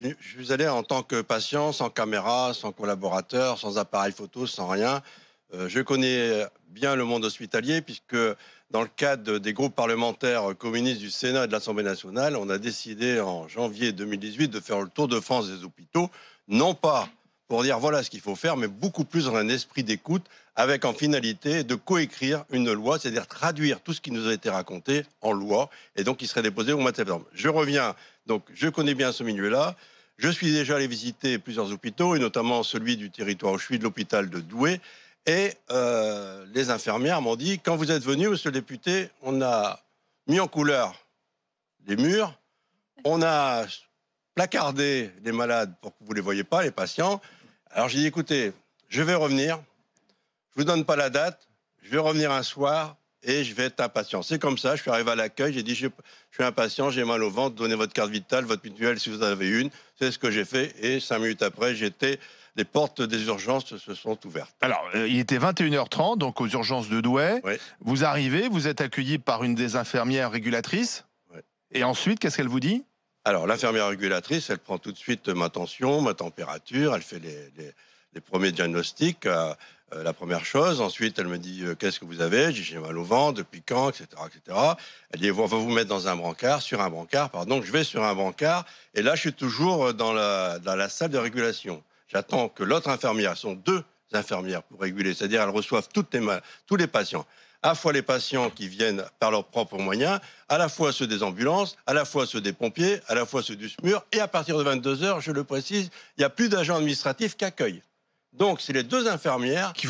Je suis allé en tant que patient, sans caméra, sans collaborateur, sans appareil photo, sans rien. Euh, je connais bien le monde hospitalier puisque dans le cadre des groupes parlementaires communistes du Sénat et de l'Assemblée nationale, on a décidé en janvier 2018 de faire le tour de France des hôpitaux, non pas pour dire voilà ce qu'il faut faire, mais beaucoup plus dans un esprit d'écoute, avec en finalité de coécrire une loi, c'est-à-dire traduire tout ce qui nous a été raconté en loi, et donc qui serait déposé au mois de septembre. Je reviens, donc je connais bien ce milieu-là. Je suis déjà allé visiter plusieurs hôpitaux, et notamment celui du territoire où je suis, de l'hôpital de Douai. Et euh, les infirmières m'ont dit, quand vous êtes venu, monsieur le député, on a mis en couleur les murs, on a placardé les malades pour que vous ne les voyez pas, les patients, alors j'ai dit, écoutez, je vais revenir, je vous donne pas la date, je vais revenir un soir et je vais être impatient. C'est comme ça, je suis arrivé à l'accueil, j'ai dit, je, suis impatient, j'ai mal au ventre, donnez votre carte vitale, votre mutuelle si vous en avez une. C'est ce que j'ai fait et cinq minutes après, j'étais les portes des urgences se sont ouvertes. Alors, euh, il était 21h30, donc aux urgences de Douai. Vous arrivez, vous êtes accueilli par une des infirmières régulatrices. Et ensuite, qu'est-ce qu'elle vous dit alors, l'infirmière régulatrice, elle prend tout de suite ma tension, ma température, elle fait les, premiers diagnostics, euh, euh, la première chose. Ensuite, elle me dit euh, Qu'est-ce que vous avez J'ai mal au ventre, depuis quand etc., etc. Elle dit On va vous mettre dans un brancard, sur un brancard, pardon. Je vais sur un brancard, et là, je suis toujours dans la, salle de régulation. J'attends que l'autre infirmière, ce sont deux infirmières pour réguler, c'est-à-dire elles reçoivent toutes les, tous les patients à la fois les patients qui viennent par leurs propres moyens, à la fois ceux des ambulances, à la fois ceux des pompiers, à la fois ceux du SMUR. Et à partir de 22 heures, je le précise, il n'y a plus d'agents administratifs accueillent. Donc, c'est les deux infirmières qui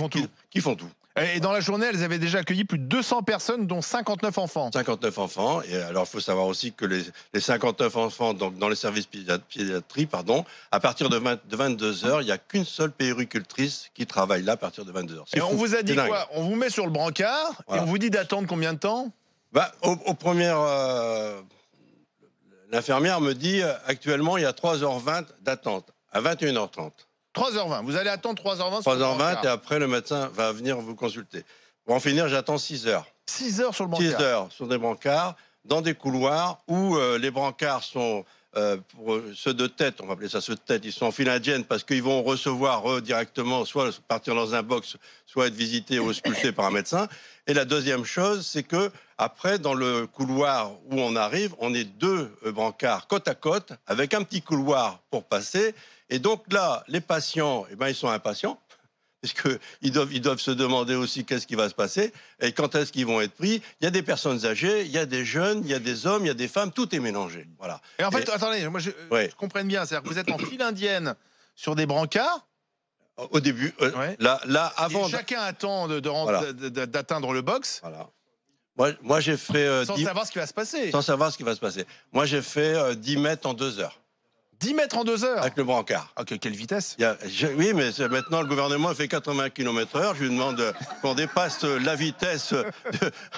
qui font tout. Et dans la journée, elles avaient déjà accueilli plus de 200 personnes, dont 59 enfants. 59 enfants. Et alors, il faut savoir aussi que les, 59 enfants donc, dans les services pédiatrie, pardon, à partir de, 22 heures, il n'y a qu'une seule péricultrice qui travaille là à partir de 22 heures. Et on vous a dit quoi On vous met sur le brancard et on vous dit d'attendre combien de temps bah, au, premier, euh, l'infirmière me dit euh, actuellement, il y a 3h20 d'attente, à 21h30. 3h20. Vous allez attendre 3h20. 3h20 et après le médecin va venir vous consulter. Pour en finir, j'attends 6h. 6h sur le brancard 6h sur des brancards, dans des couloirs où euh, les brancards sont euh, pour ceux de tête, on va appeler ça ceux de tête, ils sont en file indienne parce qu'ils vont recevoir directement, soit partir dans un box, soit être visités ou expulsés par un médecin. Et la deuxième chose, c'est que après, dans le couloir où on arrive, on est deux brancards côte à côte, avec un petit couloir pour passer. Et donc là, les patients, eh ben, ils sont impatients parce qu'ils doivent, ils doivent se demander aussi qu'est-ce qui va se passer et quand est-ce qu'ils vont être pris. Il y a des personnes âgées, il y a des jeunes, il y a des hommes, il y a des femmes, tout est mélangé. Voilà. Et en fait, attendez, moi je, comprends bien, cest que vous êtes en file indienne sur des brancards. Au début, euh, là, là, avant. chacun attend d'atteindre de, de le box. Voilà. Moi, moi j'ai fait. Euh, sans savoir ce qui va se passer. Sans savoir ce qui va se passer. Moi, j'ai fait 10 euh, mètres en 2 heures. 10 mètres en 2 heures Avec le brancard. Ok, ah, quelle vitesse oui, mais maintenant, le gouvernement fait 80 km/h. Je lui demande euh, qu'on dépasse euh, la vitesse euh,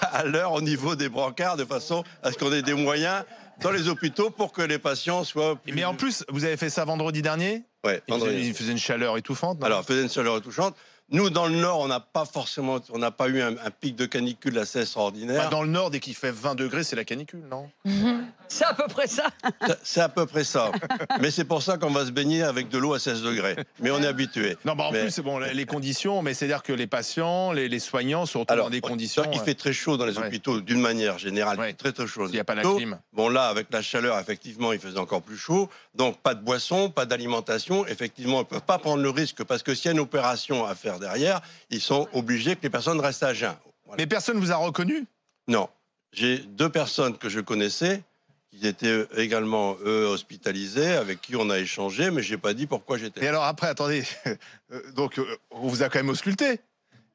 à l'heure au niveau des brancards de façon à ce qu'on ait des moyens dans les hôpitaux pour que les patients soient Mais en plus, vous avez fait ça vendredi dernier Oui, Il faisait, il faisait une chaleur étouffante. Alors, Alors, faisait une chaleur étouffante. Nous, dans le Nord, on n'a pas forcément, on n'a pas eu un, pic de canicule assez extraordinaire. Bah, dans le Nord, dès qu'il fait 20 degrés, c'est la canicule, non C'est à peu près ça. C'est à peu près ça. mais c'est pour ça qu'on va se baigner avec de l'eau à 16 degrés. Mais on est habitué. Non, bah, en plus, c'est bon, les conditions, mais c'est-à-dire que les patients, les, soignants sont Alors, dans des conditions. Il euh, fait très chaud dans les hôpitaux, d'une manière générale. Très, très chaud. Il n'y a pas la clim. Bon, là, avec la chaleur, effectivement, il faisait encore plus chaud. Donc, pas de boisson, pas d'alimentation. Effectivement, on ne peuvent pas prendre le risque parce que s'il y a une opération à faire derrière, ils sont obligés que les personnes restent à jeun. Mais personne vous a reconnu Non. J'ai deux personnes que je connaissais qui étaient également, eux, hospitalisés, avec qui on a échangé, mais je n'ai pas dit pourquoi j'étais. Mais alors après, attendez, euh, donc euh, on vous a quand même ausculté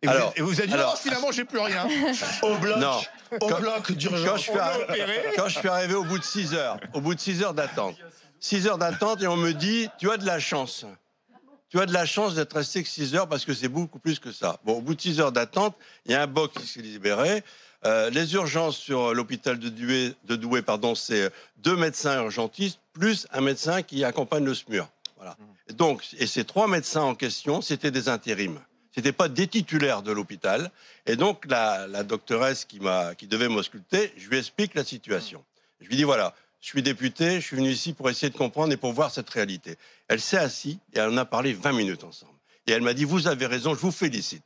et, alors, vous, et vous avez dit non, finalement, j'ai plus rien. au bloc, non. au quand, bloc d'urgence. quand, je suis arrivé au bout de 6 heures, au bout de 6 heures d'attente, 6 heures d'attente, et on me dit, tu as de la chance tu as de la chance d'être resté que 6 heures parce que c'est beaucoup plus que ça. Bon, au bout de 6 heures d'attente, il y a un box qui s'est libéré. Euh, les urgences sur euh, l'hôpital de Douai, de Douai pardon, c'est euh, deux médecins urgentistes plus un médecin qui accompagne le SMUR. Voilà. Mmh. Et donc, et ces trois médecins en question, c'était des intérims. C'était pas des titulaires de l'hôpital. Et donc, la, la doctoresse qui, qui devait m'ausculter, je lui explique la situation. Mmh. Je lui dis voilà, je suis député, je suis venu ici pour essayer de comprendre et pour voir cette réalité. Elle s'est assise et elle en a parlé 20 minutes ensemble. Et elle m'a dit, vous avez raison, je vous félicite.